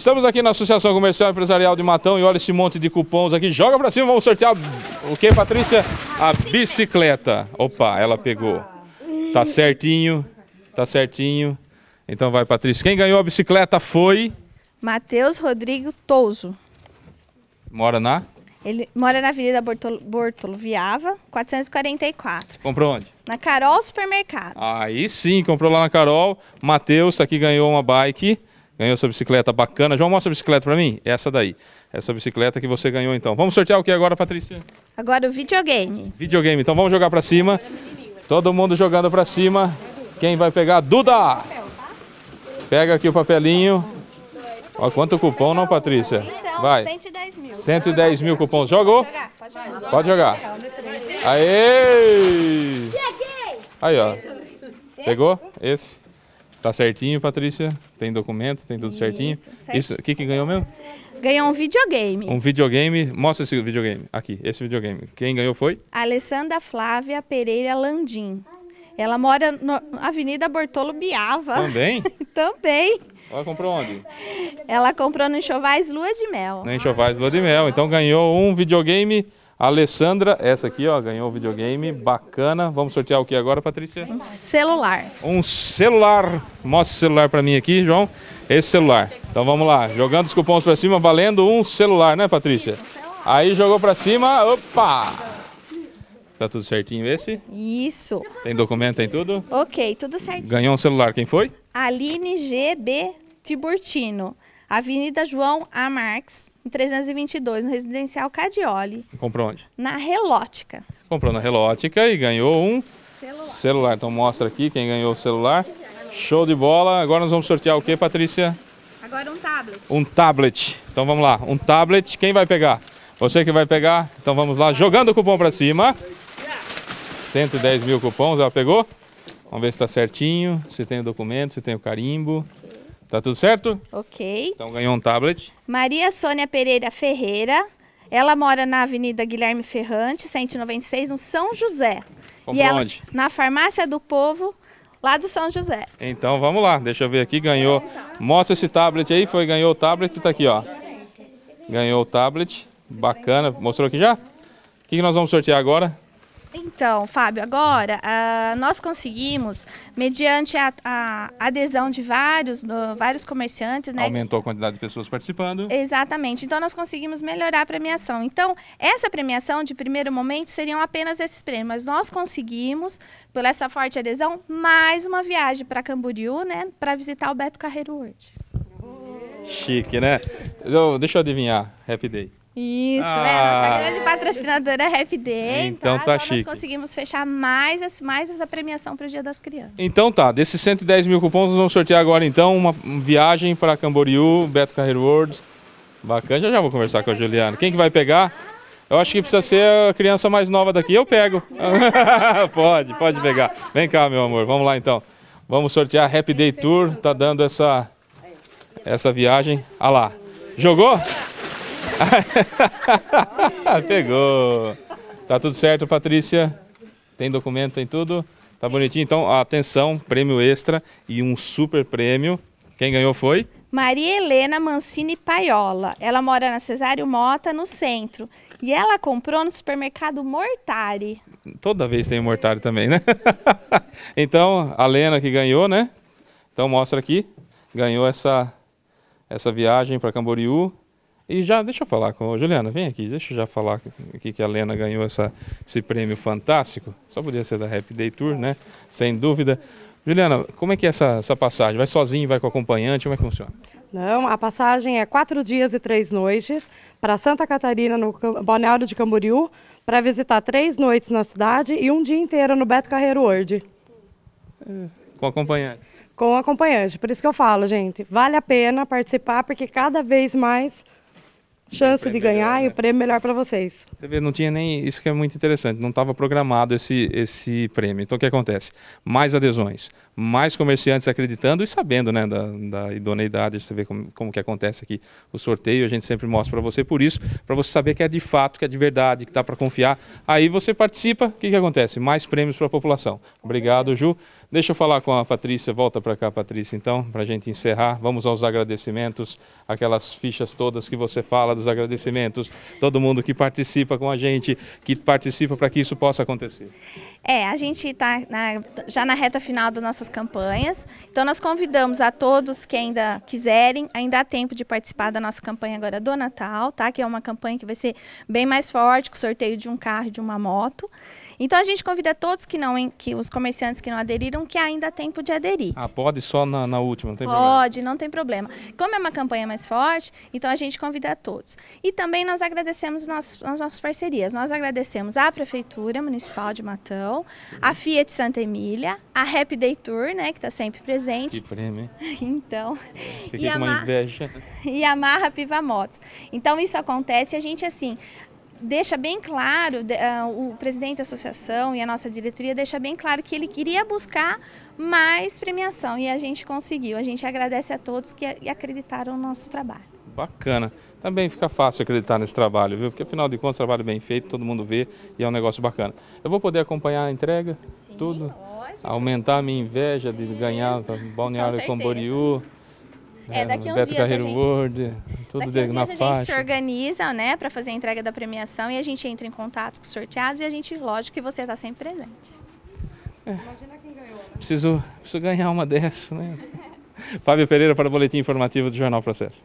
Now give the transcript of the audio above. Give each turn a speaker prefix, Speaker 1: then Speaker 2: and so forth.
Speaker 1: Estamos aqui na Associação Comercial Empresarial de Matão e olha esse monte de cupons aqui. Joga para cima, vamos sortear o que, Patrícia? A bicicleta. Opa, ela pegou. Tá certinho, tá certinho. Então vai, Patrícia. Quem ganhou a bicicleta foi...
Speaker 2: Matheus Rodrigo Touso. Mora na? Ele mora na Avenida Bortolo, Bortolo Viava, 444. Comprou onde? Na Carol Supermercados.
Speaker 1: Aí sim, comprou lá na Carol. Matheus tá aqui, ganhou uma bike. Ganhou essa bicicleta bacana. João, mostra a bicicleta para mim. Essa daí. Essa bicicleta que você ganhou então. Vamos sortear o que agora, Patrícia?
Speaker 2: Agora o videogame.
Speaker 1: Videogame. Então vamos jogar para cima. Todo mundo jogando para cima. Quem vai pegar? Duda! Pega aqui o papelinho. Ó, quanto cupom não, Patrícia? Então, vai. 110 mil. 110 mil cupons. Jogou? Pode jogar. Aê! Aí, ó. Pegou? Esse. Tá certinho, Patrícia? Tem documento, tem tudo certinho? Isso, certo. o que que ganhou mesmo?
Speaker 2: Ganhou um videogame. Um
Speaker 1: videogame, mostra esse videogame, aqui, esse videogame. Quem ganhou foi?
Speaker 2: Alessandra Flávia Pereira Landim. Ela mora na Avenida Bortolo Biava. Também? Também.
Speaker 1: Ela comprou onde?
Speaker 2: Ela comprou no Enxovais Lua de Mel.
Speaker 1: No Enxovais Lua de Mel. Então ganhou um videogame Alessandra, essa aqui, ó, ganhou o videogame, bacana. Vamos sortear o que agora, Patrícia? Um
Speaker 2: celular.
Speaker 1: Um celular. Mostra o celular para mim aqui, João. Esse celular. Então vamos lá, jogando os cupons para cima, valendo um celular, né, Patrícia? Aí jogou para cima, opa! Tá tudo certinho esse?
Speaker 2: Isso.
Speaker 1: Tem documento, tem tudo?
Speaker 2: Ok, tudo certinho.
Speaker 1: Ganhou um celular, quem foi?
Speaker 2: Aline GB Tiburtino. Avenida João A. Marx, 322, no residencial Cadioli. Comprou onde? Na Relótica.
Speaker 1: Comprou na Relótica e ganhou um celular. celular. Então mostra aqui quem ganhou o celular. Show de bola. Agora nós vamos sortear o que, Patrícia? Agora um tablet. Um tablet. Então vamos lá. Um tablet. Quem vai pegar? Você que vai pegar. Então vamos lá. Jogando o cupom para cima. 110 mil cupons. Ela pegou? Vamos ver se está certinho. Se tem o documento, se tem o carimbo. Tá tudo certo?
Speaker 2: Ok.
Speaker 1: Então ganhou um tablet.
Speaker 2: Maria Sônia Pereira Ferreira. Ela mora na Avenida Guilherme Ferrante, 196, no São José. Comprou e ela, onde? Na Farmácia do Povo, lá do São José.
Speaker 1: Então vamos lá, deixa eu ver aqui, ganhou. Mostra esse tablet aí, foi, ganhou o tablet, tá aqui, ó. Ganhou o tablet, bacana. Mostrou aqui já? O que nós vamos sortear agora?
Speaker 2: Então, Fábio, agora uh, nós conseguimos, mediante a, a adesão de vários, do, vários comerciantes, né? Aumentou
Speaker 1: a quantidade de pessoas participando.
Speaker 2: Exatamente. Então nós conseguimos melhorar a premiação. Então, essa premiação de primeiro momento seriam apenas esses prêmios, mas nós conseguimos, por essa forte adesão, mais uma viagem para Camboriú, né? Para visitar o Beto Carreiro hoje.
Speaker 1: Chique, né? Eu, deixa eu adivinhar. Happy Day.
Speaker 2: Isso, é, ah. é. Nossa grande patrocinadora Happy é Day. Então, então tá, tá chique. Nós conseguimos fechar mais, mais essa premiação para o Dia das Crianças.
Speaker 1: Então tá, desses 110 mil cupons, nós vamos sortear agora então uma viagem para Camboriú, Beto Carreiro World. Bacana, já já vou conversar com a Juliana. Quem que vai pegar? Eu acho que precisa ser a criança mais nova daqui. Eu pego. pode, pode pegar. Vem cá, meu amor. Vamos lá então. Vamos sortear a Happy Day Tour. Tá dando essa, essa viagem. Ah lá. Jogou? Pegou. Tá tudo certo, Patrícia? Tem documento, tem tudo? Tá bonitinho? Então, atenção, prêmio extra e um super prêmio. Quem ganhou foi?
Speaker 2: Maria Helena Mancini Paiola. Ela mora na Cesário Mota, no centro. E ela comprou no supermercado Mortari.
Speaker 1: Toda vez tem Mortari também, né? então, a Lena que ganhou, né? Então, mostra aqui. Ganhou essa, essa viagem para Camboriú e já, deixa eu falar com a Juliana, vem aqui, deixa eu já falar aqui que a Lena ganhou essa, esse prêmio fantástico. Só podia ser da Happy Day Tour, né? Sem dúvida. Juliana, como é que é essa, essa passagem? Vai sozinho, vai com acompanhante, como é que funciona?
Speaker 2: Não, a passagem é quatro dias e três noites para Santa Catarina, no Balneário de Camboriú, para visitar três noites na cidade e um dia inteiro no Beto Carreiro World. É,
Speaker 1: com acompanhante?
Speaker 2: Com acompanhante, por isso que eu falo, gente, vale a pena participar, porque cada vez mais chance de ganhar melhor, né? e o né? prêmio é melhor para vocês.
Speaker 1: Você vê, não tinha nem isso que é muito interessante, não estava programado esse esse prêmio. Então o que acontece? Mais adesões, mais comerciantes acreditando e sabendo, né, da, da idoneidade. Você vê como, como que acontece aqui o sorteio. A gente sempre mostra para você por isso, para você saber que é de fato, que é de verdade, que está para confiar. Aí você participa. O que que acontece? Mais prêmios para a população. Obrigado, Ju. Deixa eu falar com a Patrícia. Volta para cá, Patrícia. Então, para a gente encerrar, vamos aos agradecimentos, aquelas fichas todas que você fala os agradecimentos, todo mundo que participa com a gente, que participa para que isso possa acontecer.
Speaker 2: É, a gente está já na reta final das nossas campanhas, então nós convidamos a todos que ainda quiserem, ainda há tempo de participar da nossa campanha agora do Natal, tá? que é uma campanha que vai ser bem mais forte, com sorteio de um carro e de uma moto. Então a gente convida todos que não, que os comerciantes que não aderiram, que ainda há tempo de aderir.
Speaker 1: Ah, pode só na, na última, não tem pode, problema?
Speaker 2: Pode, não tem problema. Como é uma campanha mais forte, então a gente convida a todos. E também nós agradecemos as nossas parcerias. Nós agradecemos à Prefeitura Municipal de Matão, a Fiat Santa Emília, a Happy Day Tour, né, que está sempre presente. Que prêmio, hein? Então.
Speaker 1: Fiquei e com a uma inveja.
Speaker 2: E a Marra Piva Motos. Então isso acontece e a gente, assim, deixa bem claro, ah, o presidente da associação e a nossa diretoria deixa bem claro que ele queria buscar mais premiação e a gente conseguiu. A gente agradece a todos que acreditaram no nosso trabalho.
Speaker 1: Bacana. Também fica fácil acreditar nesse trabalho, viu? Porque afinal de contas, trabalho bem feito, todo mundo vê e é um negócio bacana. Eu vou poder acompanhar a entrega? Sim, tudo? Aumentar a minha inveja de Isso. ganhar Balneário Com Camboriú. É, né, daqui uns Beto dias Carreiro a gente, World, tudo daqui uns na dias faixa. a gente se
Speaker 2: organiza, né, para fazer a entrega da premiação e a gente entra em contato com os sorteados e a gente, lógico que você está sempre presente.
Speaker 1: É. Imagina quem ganhou, né? Preciso, preciso ganhar uma dessas, né? Fábio Pereira para o Boletim Informativo do Jornal Processo.